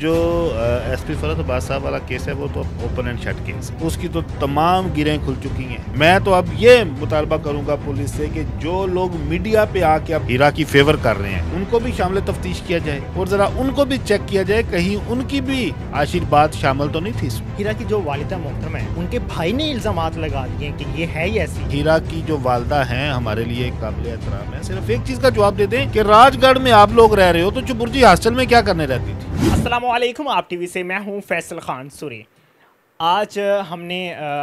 जो S P फरत Abbas साहब वाला केस है वो तो ओपन एंड शट केस है उसकी तो तमाम गिरें खुल चुकी हैं मैं तो अब ये मुतालबा करूंगा पुलिस से कि जो लोग मीडिया पे आके अब हीरा की फेवर कर रहे हैं उनको भी शामिल तफ्तीश किया जाए और जरा उनको भी चेक किया जाए कहीं उनकी भी आशीर्वाद शामिल तो नहीं थी हीरा की जो वालदा मोहतरम है उनके भाई ने इल्जाम लगा दिए की ये है ही ऐसी हीरा की जो वालदा है हमारे लिए काबिल एहतराम है सिर्फ एक चीज का जवाब दे दें कि राजगढ़ में आप लोग रह रहे हो तो चुपुर्जी हॉस्टल में क्या करने रहती थी वालेकुम आप टीवी से मैं हूं फैसल ख़ान सूरी आज हमने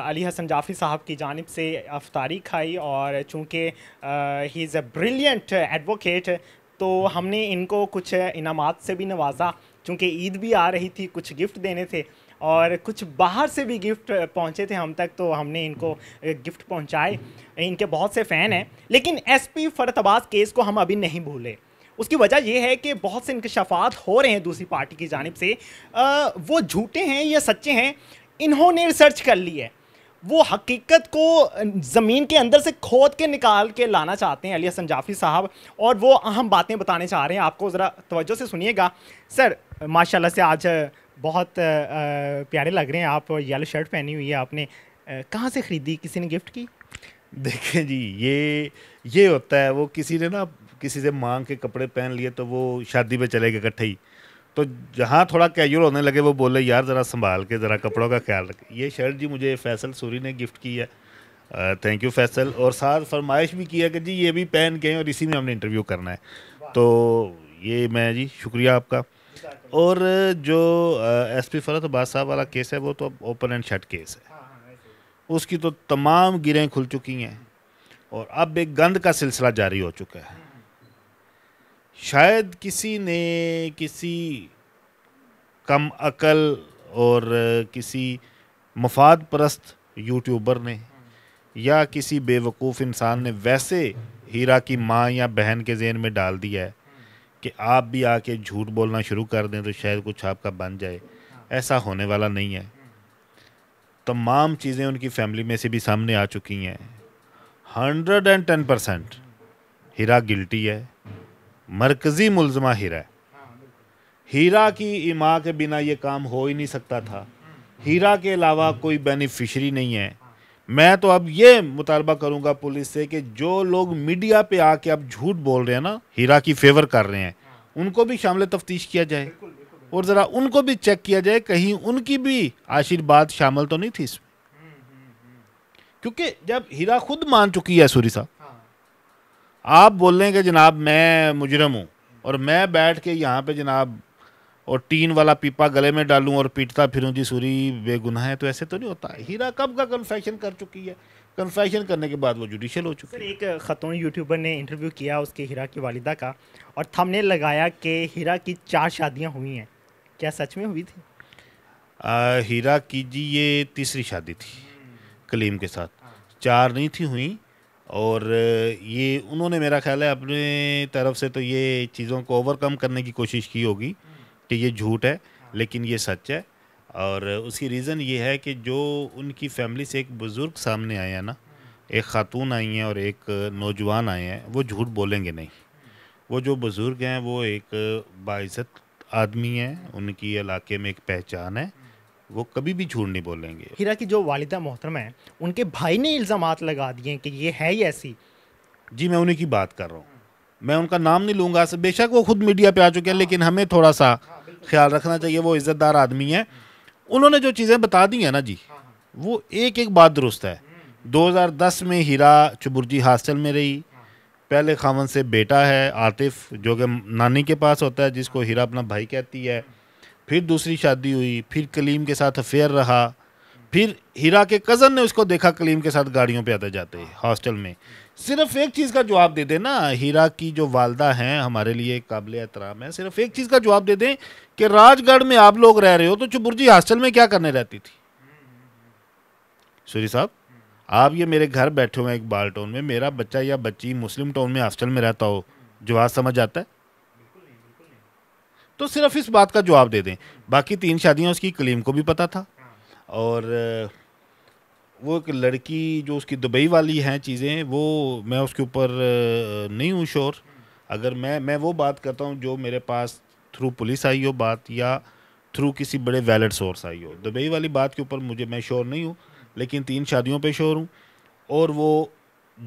अली हसन जाफ़ी साहब की जानब से अफ्तारी खाई और चूँकि he is a brilliant advocate तो हमने इनको कुछ इनाम से भी नवाजा चूँकि ईद भी आ रही थी कुछ गिफ्ट देने थे और कुछ बाहर से भी गिफ्ट पहुंचे थे हम तक तो हमने इनको गिफ्ट पहुंचाए इनके बहुत से फ़ैन हैं लेकिन एसपी फरतबाज केस को हम अभी नहीं भूले उसकी वजह यह है कि बहुत से इंकशाफात हो रहे हैं दूसरी पार्टी की जानब से आ, वो झूठे हैं या सच्चे हैं इन्होंने रिसर्च कर ली है वो हकीकत को ज़मीन के अंदर से खोद के निकाल के लाना चाहते हैं अली हसन साहब और वो अहम बातें बताने चाह रहे हैं आपको ज़रा तवज्जो से सुनिएगा सर माशाल्लाह से आज बहुत प्यारे लग रहे हैं आप येलो शर्ट पहनी हुई है आपने कहाँ से ख़रीदी किसी ने गिफ्ट की देखें जी ये ये होता है वो किसी ने ना किसी से मांग के कपड़े पहन लिए तो वो शादी पे चले गए इकट्ठे ही तो जहाँ थोड़ा कैजुअल होने लगे वो बोले यार ज़रा संभाल के ज़रा कपड़ों का ख्याल रखें ये शर्ट जी मुझे फैसल सूरी ने गिफ्ट की है थैंक यू फैसल और साथ फरमाइश भी किया कि जी ये भी पहन के और इसी में हमने इंटरव्यू करना है तो ये मैं जी शुक्रिया आपका और जो एस पी फरत अब्बास वाला केस है वो तो अब ओपन एंड शट केस है उसकी तो तमाम गिरें खुल चुकी हैं और अब एक गंद का सिलसिला जारी हो चुका है शायद किसी ने किसी कम अकल और किसी मफाद परस्त यूट्यूबर ने या किसी बेवकूफ़ इंसान ने वैसे हीरा की माँ या बहन के जेन में डाल दिया है कि आप भी आके झूठ बोलना शुरू कर दें तो शायद कुछ आपका बन जाए ऐसा होने वाला नहीं है तमाम चीज़ें उनकी फैमिली में से भी सामने आ चुकी हैं hundred and ten percent Hira guilty है मरकज़ी मुलजमा हीरा है हीरा की इमा के बिना ये काम हो ही नहीं सकता था हीरा के अलावा कोई बेनिफिशरी नहीं है मैं तो अब ये मुतालबा करूँगा पुलिस से कि जो लोग मीडिया पे आके अब झूठ बोल रहे हैं ना हीरा की फेवर कर रहे हैं उनको भी शामिल तफ्तीश किया जाए और ज़रा उनको भी चेक किया जाए कहीं उनकी भी आशीर्वाद शामिल तो नहीं थी इसमें क्योंकि जब हीरा खुद मान चुकी है सूरी साहब आप बोल रहे हैं कि जनाब मैं मुजरम हूँ और मैं बैठ के यहाँ पे जनाब और टीन वाला पीपा गले में डालूं और पीटता फिरूं जी सूरी बेगुनाह है तो ऐसे तो नहीं होता हीरा कब का कन्फेशन कर चुकी है कन्फेशन करने के बाद वो जुडिशल हो चुकी है एक ख़तून यूट्यूबर ने इंटरव्यू किया उसके हीरा की वालिदा का और थमने लगाया कि हीरा की चार शादियाँ हुई हैं क्या सच में हुई थी आ, हीरा की जी ये तीसरी शादी थी हम्म। कलीम के साथ चार नहीं थी हुई और ये उन्होंने मेरा ख्याल है अपने तरफ से तो ये चीज़ों को ओवरकम करने की कोशिश की होगी कि ये झूठ है लेकिन ये सच है और उसकी रीज़न ये है कि जो उनकी फैमिली से एक बुज़ुर्ग सामने आए हैं ना एक ख़ातून आई हैं और एक नौजवान आए हैं वो झूठ बोलेंगे नहीं वो जो बुज़ुर्ग हैं वो एक बाइज़त आदमी हैं उनकी इलाके में एक पहचान है वो कभी भी झूठ नहीं बोलेंगे हीरा की जो वालिदा मोहतरम है उनके भाई ने इल्ज़ाम लगा दिए कि ये है ही ऐसी जी मैं उन्हीं की बात कर रहा हूँ मैं उनका नाम नहीं लूँगा बेशक वो खुद मीडिया पर आ चुके हैं हाँ। लेकिन हमें थोड़ा सा ख्याल रखना चाहिए वो इज़्ज़तदार आदमी है उन्होंने जो चीज़ें बता दी हैं ना जी हाँ, हाँ। वो एक एक बात दुरुस्त है 2010 हम्म। में हीरा चुबुर्जी हॉस्टल में रही पहले खावन से बेटा है आतिफ जो कि नानी के पास होता है जिसको हीरा अपना भाई कहती है फिर दूसरी शादी हुई फिर कलीम के साथ अफेयर रहा फिर हीरा के कज़न ने उसको देखा कलीम के साथ गाड़ियों पे आते जाते हॉस्टल में सिर्फ एक चीज़ का जवाब दे देना हीरा की जो वालदा हैं हमारे लिए काबिल एहतराम है सिर्फ एक चीज़ का जवाब दे दें कि राजगढ़ में आप लोग रह रहे हो तो चुपुरजी हॉस्टल में क्या करने रहती थी सूरी साहब आप ये मेरे घर बैठे हुए हैं बाल टाउन में मेरा बच्चा या बच्ची मुस्लिम टाउन में हॉस्टल में रहता हो जवाब समझ आता है तो सिर्फ इस बात का जवाब दे दें बाकी तीन शादियाँ उसकी कलीम को भी पता था और वो एक लड़की जो उसकी दुबई वाली हैं चीज़ें वो मैं उसके ऊपर नहीं हूँ श्योर अगर मैं मैं वो बात करता हूँ जो मेरे पास थ्रू पुलिस आई हो बात या थ्रू किसी बड़े वैलिड सोर्स आई हो दुबई वाली बात के ऊपर मुझे मैं श्योर नहीं हूँ लेकिन तीन शादियों पे श्योर हूँ और वो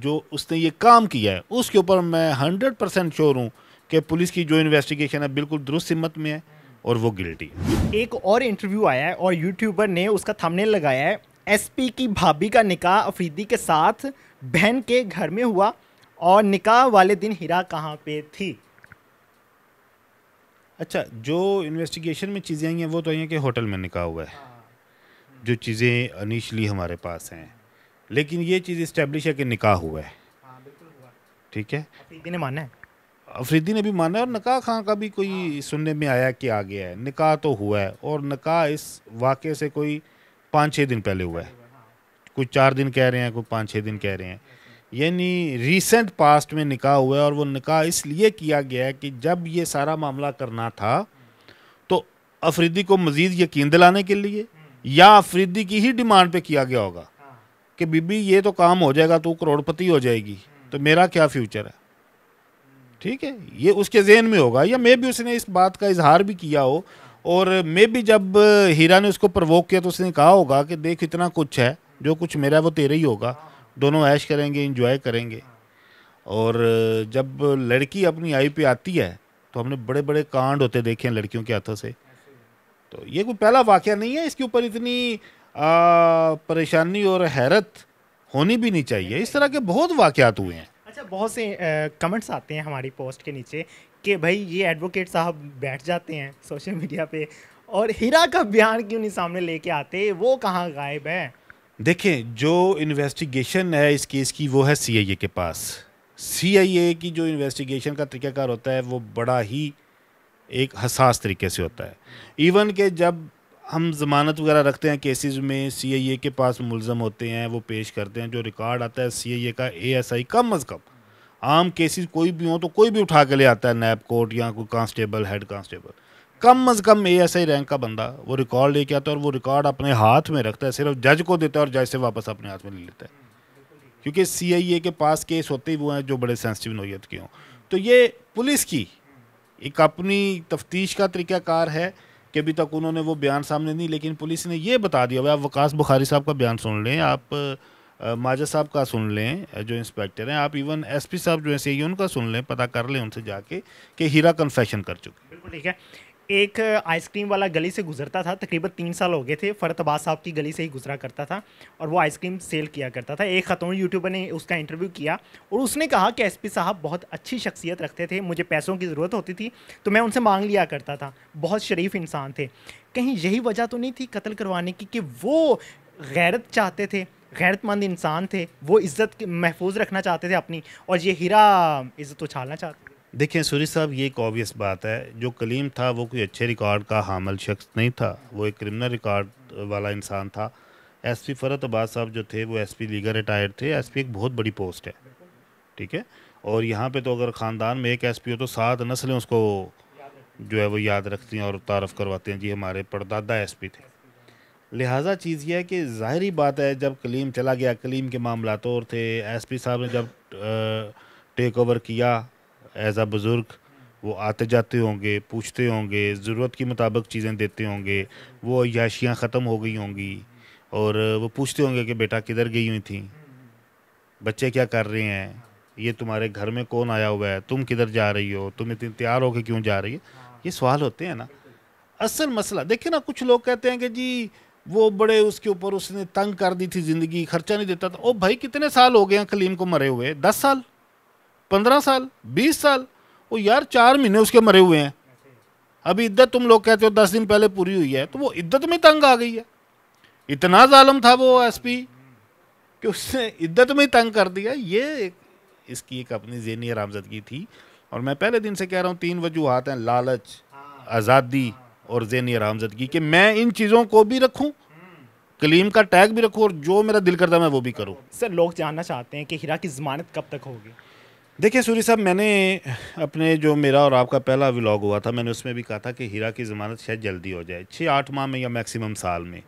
जो उसने ये काम किया है उसके ऊपर मैं हंड्रेड परसेंट श्योर हूँ कि पुलिस की जो इन्वेस्टिगेशन है बिल्कुल दुरुस्त हिम्मत में है और वो गिल्टी है एक और इंटरव्यू आया है और यूट्यूबर ने उसका थंबनेल लगाया है एसपी की भाभी का निकाह अफरीदी के साथ बहन के घर में हुआ और निकाह वाले दिन हीरा कहाँ पे थी अच्छा जो इन्वेस्टिगेशन में चीज़ें आई हैं वो तो आई हैं कि होटल में निकाह हुआ है हाँ। जो चीज़ें अनिशली हमारे पास हैं लेकिन ये चीज़ इस्टेब्लिश है कि निकाह हुआ है हाँ, ठीक है ने माना है अफरीदी ने भी माना और निकाह खां का भी कोई सुनने में आया कि आ गया है निकाह तो हुआ है और निकाह इस वाक़े से कोई पाँच छः दिन पहले हुआ है कोई चार दिन कह रहे हैं कोई पाँच छः दिन कह रहे हैं यानी रिसेंट पास्ट में निकाह हुआ है और वो निकाह इसलिए किया गया है कि जब ये सारा मामला करना था तो अफरीदी को मज़ीद यकीन दिलाने के लिए या अफरीदी की ही डिमांड पे किया गया होगा कि बीबी ये तो काम हो जाएगा तो करोड़पति हो जाएगी तो मेरा क्या फ्यूचर है ठीक है ये उसके जहन में होगा या मे भी उसने इस बात का इजहार भी किया हो और मे भी जब हीरा ने उसको प्रवोक किया तो उसने कहा होगा कि देख इतना कुछ है जो कुछ मेरा है वो तेरा ही होगा दोनों ऐश करेंगे इंजॉय करेंगे और जब लड़की अपनी आई पे आती है तो हमने बड़े बड़े कांड होते देखे हैं लड़कियों के हाथों से तो ये कोई पहला वाक़ नहीं है इसके ऊपर इतनी परेशानी और हैरत होनी भी नहीं चाहिए इस तरह के बहुत वाक़ हुए हैं अच्छा बहुत से कमेंट्स आते हैं हमारी पोस्ट के नीचे कि भाई ये एडवोकेट साहब बैठ जाते हैं सोशल मीडिया पे और हीरा का बयान क्यों नहीं सामने लेके आते वो कहाँ गायब है देखें जो इन्वेस्टिगेशन है इस केस की वो है सी के पास सी की जो इन्वेस्टिगेशन का तरीक़ाकार होता है वो बड़ा ही एक हसास तरीके से होता है इवन के जब हम ज़मानत वगैरह रखते हैं केसेस में सीआईए के पास मुलजम होते हैं वो पेश करते हैं जो रिकॉर्ड आता है सीआईए का एएसआई कम अज़ कम आम केसेस कोई भी हो तो कोई भी उठा के ले आता है नैब कोर्ट या कोई कांस्टेबल हेड कांस्टेबल कम अज़ कम एएसआई रैंक का बंदा वो रिकॉर्ड लेके आता है और वो रिकॉर्ड अपने हाथ में रखता है सिर्फ जज को देता है और जज से वापस अपने हाथ में ले लेता है क्योंकि सी के पास केस होते ही वो हैं जो बड़े सेंसिटिव नोयत के हों तो ये पुलिस की एक अपनी तफ्तीश का तरीक़ाकार है कि अभी तक उन्होंने वो बयान सामने नहीं लेकिन पुलिस ने ये बता दिया भाई आप वकास बुखारी साहब का बयान सुन लें आप माजा साहब का सुन लें जो इंस्पेक्टर हैं आप इवन एसपी साहब जो हैं सी उनका सुन लें पता कर लें उनसे जाके कि हीरा कन्फेशन कर चुके बिल्कुल ठीक है एक आइसक्रीम वाला गली से गुजरता था तकरीबन तीन साल हो गए थे फरतबाज साहब की गली से ही गुजरा करता था और वो आइसक्रीम सेल किया करता था एक ख़तौन यूट्यूबर ने उसका इंटरव्यू किया और उसने कहा कि एसपी साहब बहुत अच्छी शख्सियत रखते थे मुझे पैसों की ज़रूरत होती थी तो मैं उनसे मांग लिया करता था बहुत शरीफ इंसान थे कहीं यही वजह तो नहीं थी कत्ल करवाने की कि वो गैरत चाहते थे गैरतमंद इंसान थे वो इज़्ज़त महफूज रखना चाहते थे अपनी और ये हीरा इज़्ज़त उछालना चाहते देखिए सूरी साहब ये एक ऑबियस बात है जो कलीम था वो कोई अच्छे रिकॉर्ड का हामल शख्स नहीं था वो एक क्रिमिनल रिकॉर्ड वाला इंसान था एस पी फ़रत अब्बास साहब जो थे वो एस पी लीगल रिटायर्ड थे एस पी एक बहुत बड़ी पोस्ट है ठीक है और यहाँ पे तो अगर ख़ानदान में एक एस पी हो तो सात नस्लें उसको जो है वो याद रखती हैं और तारफ़ करवाते हैं जी हमारे परदादा एस पी थे लिहाजा चीज़ यह है कि ज़ाहरी बात है जब कलीम चला गया कलीम के मामला तो और थे एस पी साहब ने जब टेक ओवर किया एज आ बुज़ुर्ग वो आते जाते होंगे पूछते होंगे ज़रूरत के मुताबिक चीज़ें देते होंगे वो याशियाँ ख़त्म हो गई होंगी और वो पूछते होंगे कि बेटा किधर गई हुई थी बच्चे क्या कर रहे हैं ये तुम्हारे घर में कौन आया हुआ है तुम किधर जा रही हो तुम इतनी तैयार होकर क्यों जा रही हो ये सवाल होते हैं ना असल मसला देखिए ना कुछ लोग कहते हैं कि जी वो बड़े उसके ऊपर उसने तंग कर दी थी ज़िंदगी खर्चा नहीं देता था ओ भाई कितने साल हो गए हैं कलीम को मरे हुए दस साल पंद्रह साल बीस साल वो यार चार महीने उसके मरे हुए हैं अभी इद्दत तुम लोग कहते हो दस दिन पहले पूरी हुई है तो वो इद्दत में तंग आ गई है इतना जालम था वो एसपी कि उसने इद्दत में तंग कर दिया ये इसकी एक अपनी जहनी आरामजदगी थी और मैं पहले दिन से कह रहा हूँ तीन वजूहत हैं लालच हाँ। आज़ादी और जहनी आरामजदगी कि मैं इन चीज़ों को भी रखूँ कलीम का टैग भी रखूँ और जो मेरा दिल करता है मैं वो भी करूँ सर लोग जानना चाहते हैं कि हिरा की जमानत कब तक होगी देखिए सूरी साहब मैंने अपने जो मेरा और आपका पहला व्लॉग हुआ था मैंने उसमें भी कहा था कि हीरा की ज़मानत शायद जल्दी हो जाए छः आठ माह में या मैक्सिमम साल में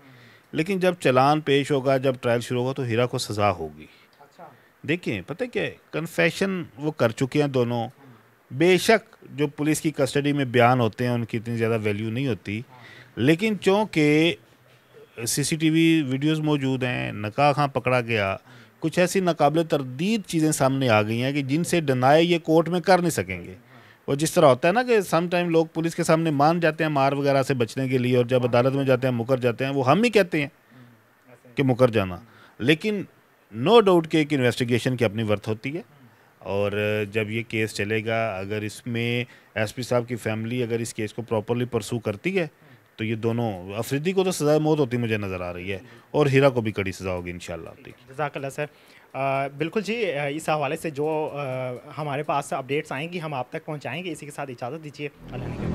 लेकिन जब चलान पेश होगा जब ट्रायल शुरू होगा तो हीरा को सज़ा होगी अच्छा। देखिए पता क्या कन्फेशन वो कर चुके हैं दोनों बेशक जो पुलिस की कस्टडी में बयान होते हैं उनकी इतनी ज़्यादा वैल्यू नहीं होती लेकिन चूँकि सी सी मौजूद हैं नकाह पकड़ा गया कुछ ऐसी नाकबिल तरदीद चीज़ें सामने आ गई हैं कि जिनसे डनाए ये कोर्ट में कर नहीं सकेंगे और जिस तरह होता है ना कि सम टाइम लोग पुलिस के सामने मान जाते हैं मार वगैरह से बचने के लिए और जब अदालत में जाते हैं मुकर जाते हैं वो हम ही कहते हैं कि मुकर जाना लेकिन नो डाउट के एक इन्वेस्टिगेशन की अपनी वर्थ होती है और जब ये केस चलेगा अगर इसमें एसपी साहब की फैमिली अगर इस केस को प्रॉपरली परसू करती है तो ये दोनों अफरीदी को तो सज़ा मौत होती मुझे नज़र आ रही है और हीरा को भी कड़ी सज़ा होगी इन शाला सर आ, बिल्कुल जी इस हवाले से जो आ, हमारे पास अपडेट्स आएंगी हम आप तक पहुँचाएँगे इसी के साथ इजाज़त दीजिए अल्लाह